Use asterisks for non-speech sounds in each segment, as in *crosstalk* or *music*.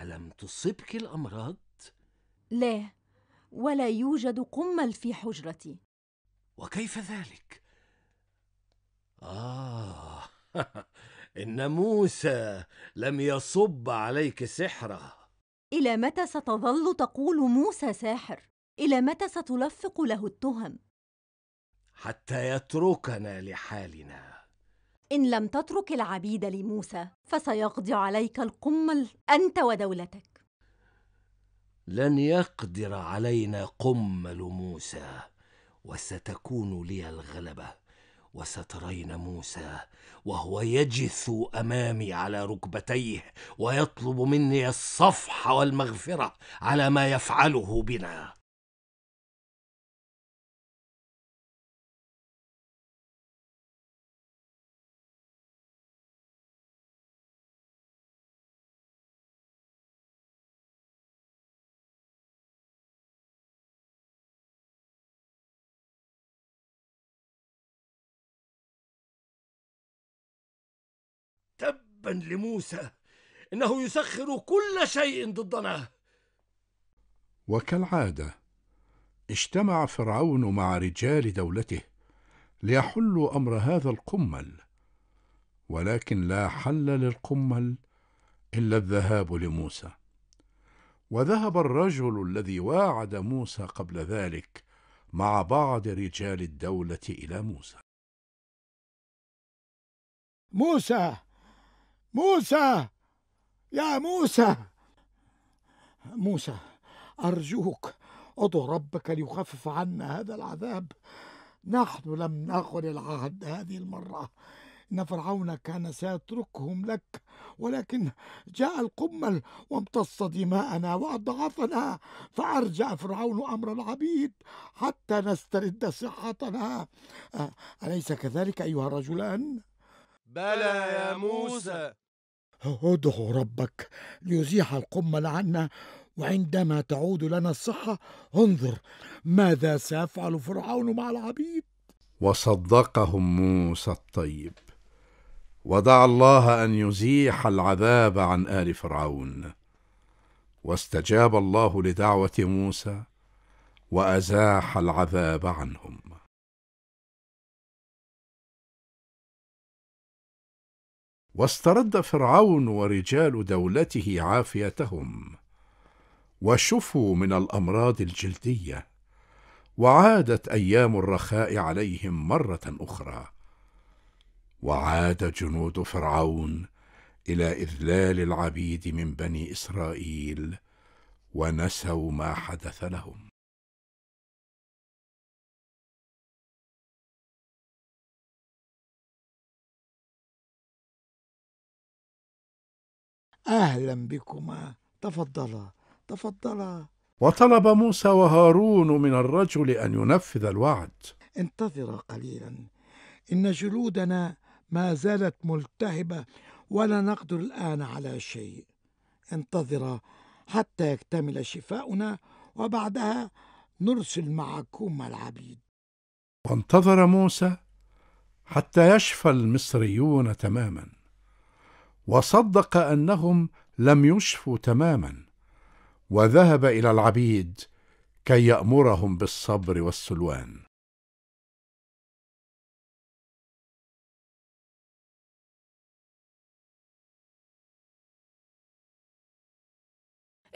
ألم تصبك الأمراض؟ لا ولا يوجد قمل في حجرتي وكيف ذلك؟ آه *laughs* إن موسى لم يصب عليك سحره إلى متى ستظل تقول موسى ساحر؟ إلى متى ستلفق له التهم؟ حتى يتركنا لحالنا إن لم تترك العبيد لموسى فسيقضي عليك القمل أنت ودولتك لن يقدر علينا قمل موسى وستكون لي الغلبة وسترين موسى وهو يجث امامي على ركبتيه ويطلب مني الصفح والمغفره على ما يفعله بنا تبا لموسى انه يسخر كل شيء ضدنا وكالعاده اجتمع فرعون مع رجال دولته ليحلوا امر هذا القمل ولكن لا حل للقمل الا الذهاب لموسى وذهب الرجل الذي واعد موسى قبل ذلك مع بعض رجال الدوله الى موسى موسى موسى يا موسى موسى أرجوك ادعو ربك ليخفف عنا هذا العذاب نحن لم نخل العهد هذه المرة إن فرعون كان سيتركهم لك ولكن جاء القمل وامتص دماءنا وأضعفنا فأرجع فرعون أمر العبيد حتى نسترد صحتنا أليس كذلك أيها الرجلان؟ بلى يا موسى ادعو ربك ليزيح القمل عنا وعندما تعود لنا الصحة انظر ماذا سيفعل فرعون مع العبيد وصدقهم موسى الطيب ودعا الله أن يزيح العذاب عن آل فرعون واستجاب الله لدعوة موسى وأزاح العذاب عنهم واسترد فرعون ورجال دولته عافيتهم وشفوا من الامراض الجلديه وعادت ايام الرخاء عليهم مره اخرى وعاد جنود فرعون الى اذلال العبيد من بني اسرائيل ونسوا ما حدث لهم أهلا بكما تفضلا تفضلا وطلب موسى وهارون من الرجل أن ينفذ الوعد انتظر قليلا إن جلودنا ما زالت ملتهبة ولا نقدر الآن على شيء انتظر حتى يكتمل شفاؤنا وبعدها نرسل معكم العبيد وانتظر موسى حتى يشفى المصريون تماما وصدق انهم لم يشفوا تماما وذهب الى العبيد كي يامرهم بالصبر والسلوان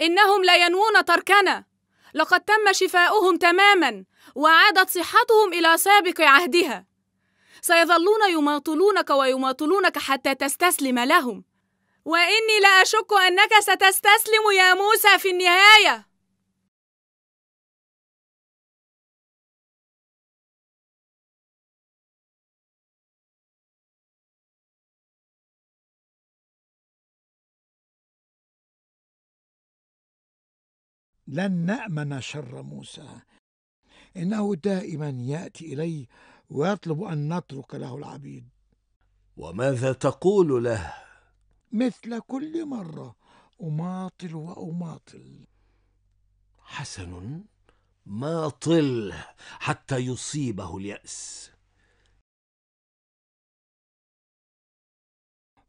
انهم لا ينوون تركنا لقد تم شفاؤهم تماما وعادت صحتهم الى سابق عهدها سيظلون يماطلونك ويماطلونك حتى تستسلم لهم واني لا اشك انك ستستسلم يا موسى في النهايه لن نامن شر موسى انه دائما ياتي الي ويطلب أن نترك له العبيد وماذا تقول له؟ مثل كل مرة أماطل وأماطل حسن ماطل حتى يصيبه اليأس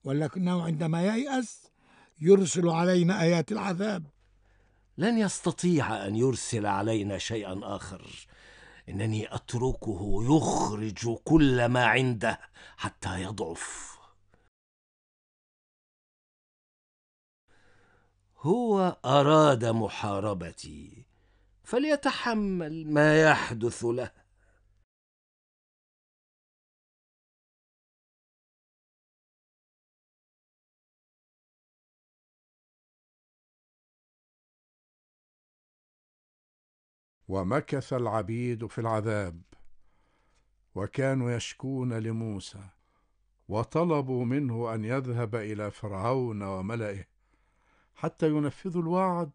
ولكنه عندما ييأس يرسل علينا آيات العذاب لن يستطيع أن يرسل علينا شيئا آخر انني اتركه يخرج كل ما عنده حتى يضعف هو اراد محاربتي فليتحمل ما يحدث له ومكث العبيد في العذاب وكانوا يشكون لموسى وطلبوا منه أن يذهب إلى فرعون وملئه حتى ينفذوا الوعد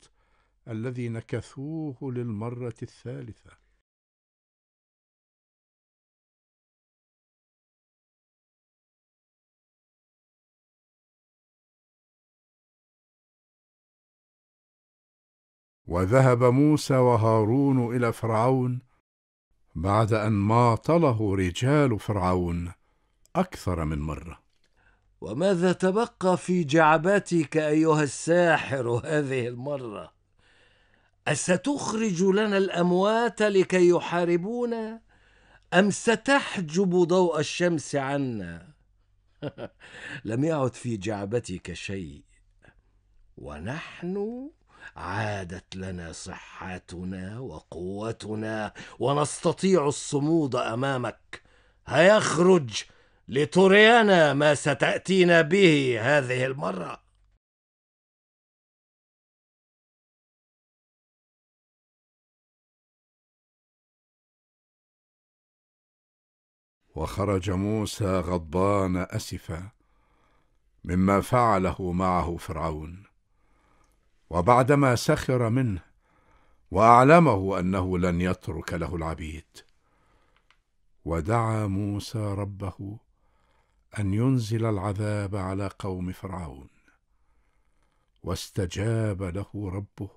الذي نكثوه للمرة الثالثة وذهب موسى وهارون إلى فرعون بعد أن ماطله رجال فرعون أكثر من مرة وماذا تبقى في جعبتك أيها الساحر هذه المرة؟ أستخرج لنا الأموات لكي يحاربونا؟ أم ستحجب ضوء الشمس عنا؟ *laughs* لم يعد في جعبتك شيء ونحن عادت لنا صحتنا وقوتنا ونستطيع الصمود امامك هيخرج لترينا ما ستاتينا به هذه المره وخرج موسى غضبان اسفا مما فعله معه فرعون وبعدما سخر منه واعلمه انه لن يترك له العبيد ودعا موسى ربه ان ينزل العذاب على قوم فرعون واستجاب له ربه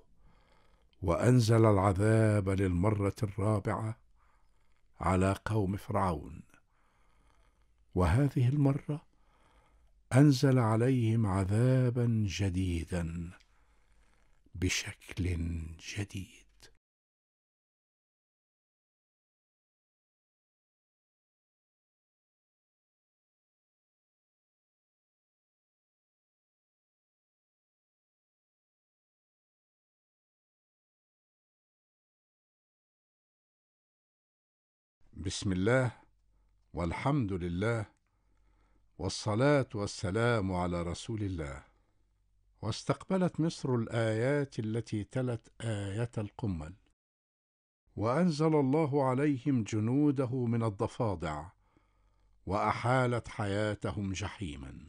وانزل العذاب للمره الرابعه على قوم فرعون وهذه المره انزل عليهم عذابا جديدا بشكل جديد بسم الله والحمد لله والصلاه والسلام على رسول الله واستقبلت مصر الآيات التي تلت آية القمل وأنزل الله عليهم جنوده من الضفادع وأحالت حياتهم جحيماً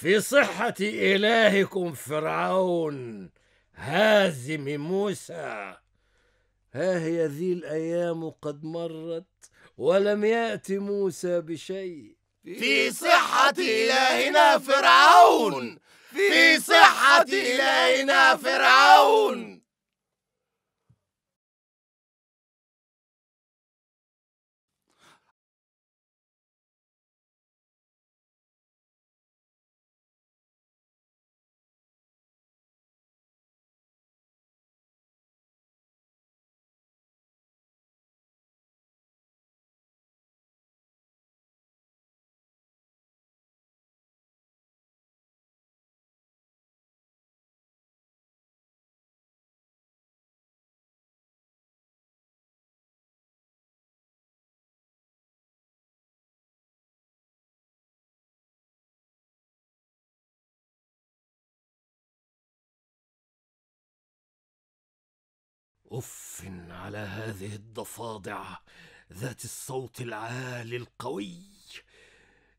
في صحة إلهكم فرعون هازم موسى ها هي ذي الأيام قد مرت ولم يأت موسى بشيء في صحة إلهنا فرعون في صحة إلهنا فرعون اف على هذه الضفادع ذات الصوت العالي القوي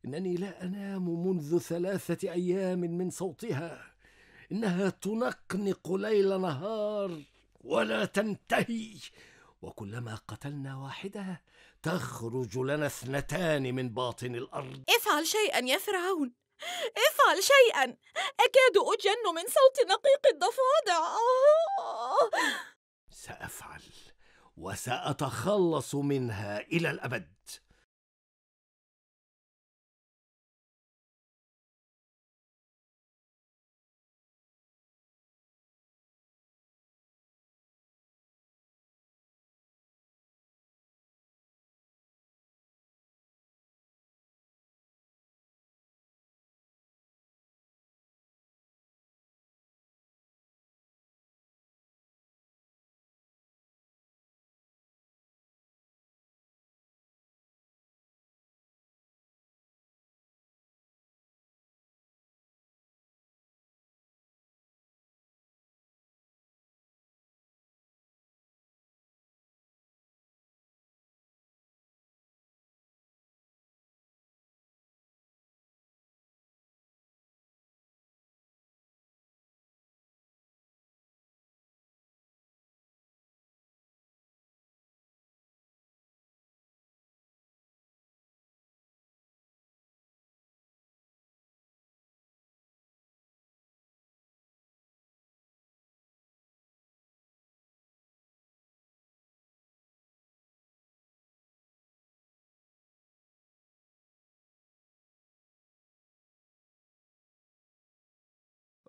انني لا انام منذ ثلاثه ايام من صوتها انها تنقنق ليل نهار ولا تنتهي وكلما قتلنا واحده تخرج لنا اثنتان من باطن الارض افعل شيئا يا فرعون افعل شيئا اكاد اجن من صوت نقيق الضفادع آه. سافعل وساتخلص منها الى الابد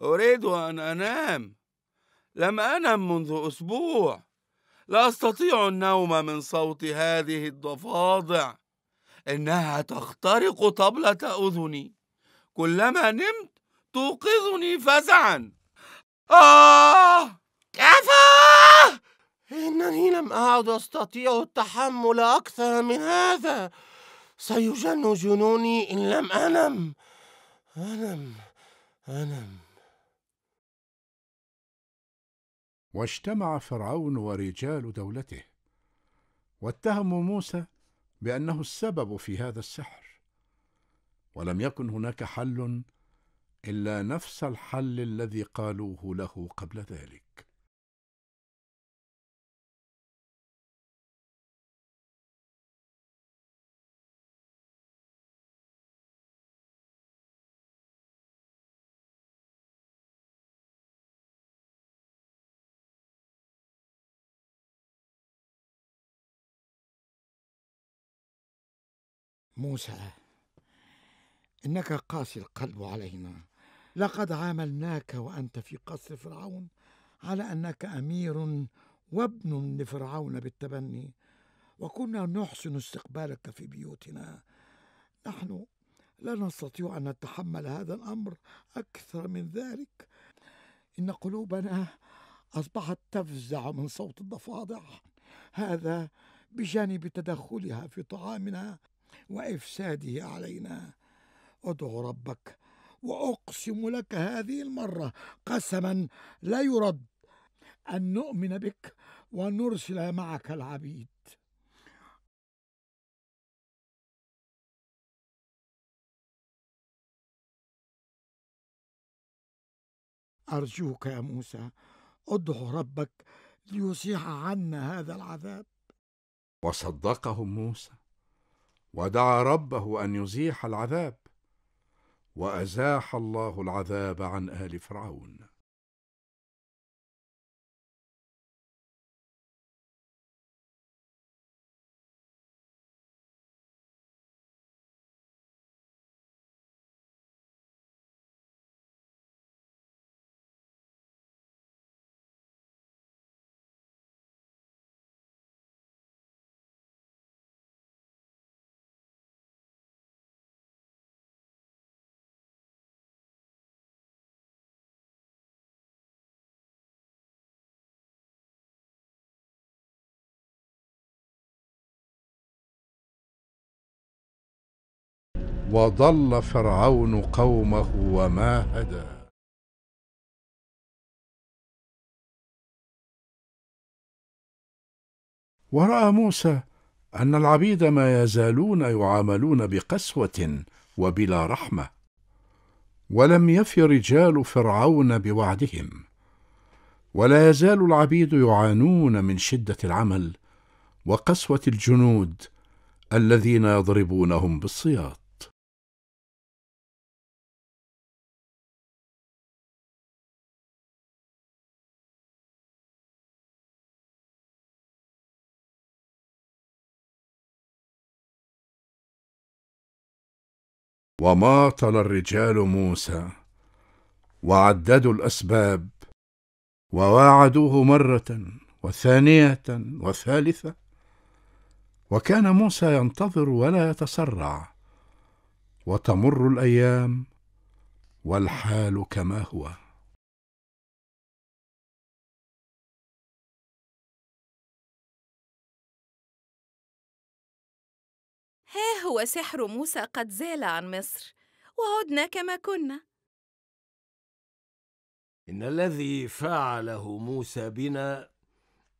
أريد أن أنام لم أنم منذ أسبوع لا أستطيع النوم من صوت هذه الضفادع إنها تخترق طبلة أذني كلما نمت توقظني فزعا آه كفى إنني لم أعد أستطيع التحمل أكثر من هذا سيجن جنوني إن لم أنم أنم أنم واجتمع فرعون ورجال دولته واتهموا موسى بانه السبب في هذا السحر ولم يكن هناك حل الا نفس الحل الذي قالوه له قبل ذلك موسى إنك قاسي القلب علينا لقد عاملناك وأنت في قصر فرعون على أنك أمير وابن لفرعون بالتبني وكنا نحسن استقبالك في بيوتنا نحن لا نستطيع أن نتحمل هذا الأمر أكثر من ذلك إن قلوبنا أصبحت تفزع من صوت الضفادع هذا بجانب تدخلها في طعامنا وإفساده علينا ادع ربك وأقسم لك هذه المرة قسما لا يرد أن نؤمن بك ونرسل معك العبيد أرجوك يا موسى ادع ربك ليصيح عنا هذا العذاب وصدقهم موسى ودعا ربه أن يزيح العذاب وأزاح الله العذاب عن آل فرعون وضل فرعون قومه وما هدى وراى موسى ان العبيد ما يزالون يعاملون بقسوه وبلا رحمه ولم يف رجال فرعون بوعدهم ولا يزال العبيد يعانون من شده العمل وقسوه الجنود الذين يضربونهم بالصياط وماطل الرجال موسى وعددوا الأسباب وواعدوه مرة وثانية وثالثة وكان موسى ينتظر ولا يتسرع وتمر الأيام والحال كما هو ها هو سحر موسى قد زال عن مصر وعدنا كما كنا إن الذي فعله موسى بنا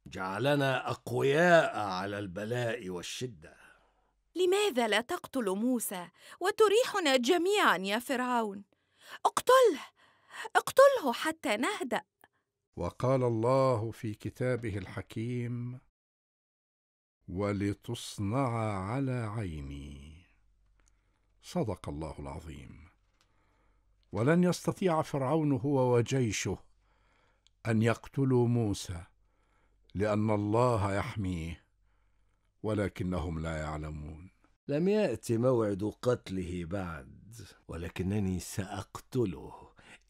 جعلنا أقوياء على البلاء والشدة لماذا لا تقتل موسى وتريحنا جميعا يا فرعون اقتله اقتله حتى نهدأ وقال الله في كتابه الحكيم ولتصنع على عيني صدق الله العظيم ولن يستطيع فرعون هو وجيشه ان يقتلوا موسى لان الله يحميه ولكنهم لا يعلمون لم يات موعد قتله بعد ولكنني ساقتله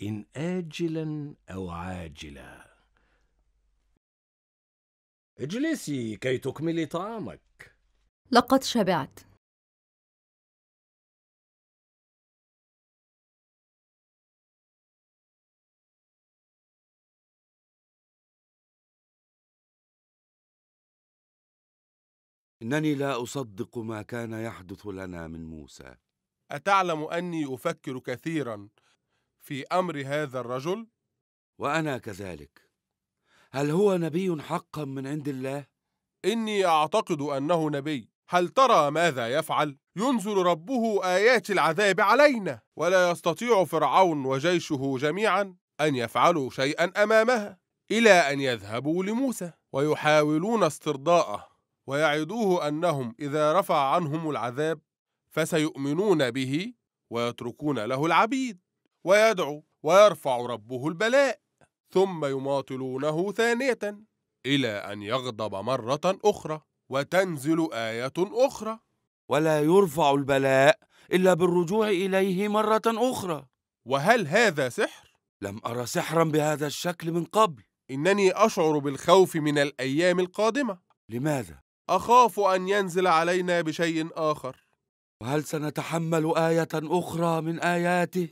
ان اجلا او عاجلا اجلسي كي تكملي طعامك لقد شبعت إنني لا أصدق ما كان يحدث لنا من موسى أتعلم أني أفكر كثيرا في أمر هذا الرجل؟ وأنا كذلك هل هو نبي حقا من عند الله؟ إني أعتقد أنه نبي هل ترى ماذا يفعل؟ ينزل ربه آيات العذاب علينا ولا يستطيع فرعون وجيشه جميعا أن يفعلوا شيئا أمامها إلى أن يذهبوا لموسى ويحاولون استرضاءه ويعدوه أنهم إذا رفع عنهم العذاب فسيؤمنون به ويتركون له العبيد ويدعو ويرفع ربه البلاء ثم يماطلونه ثانية إلى أن يغضب مرة أخرى وتنزل آية أخرى ولا يرفع البلاء إلا بالرجوع إليه مرة أخرى وهل هذا سحر؟ لم أرى سحرا بهذا الشكل من قبل إنني أشعر بالخوف من الأيام القادمة لماذا؟ أخاف أن ينزل علينا بشيء آخر وهل سنتحمل آية أخرى من آياته؟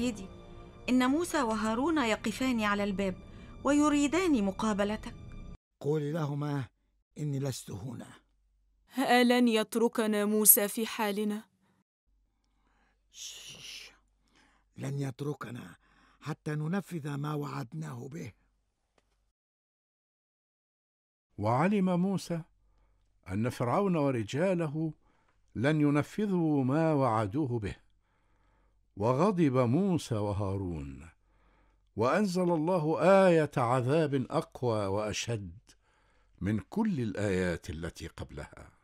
سيدي إن موسى وهارون يقفان على الباب ويريدان مقابلتك قولي لهما إني لست هنا ألن يتركنا موسى في حالنا؟ لن يتركنا حتى ننفذ ما وعدناه به وعلم موسى أن فرعون ورجاله لن ينفذوا ما وعدوه به وغضب موسى وهارون وأنزل الله آية عذاب أقوى وأشد من كل الآيات التي قبلها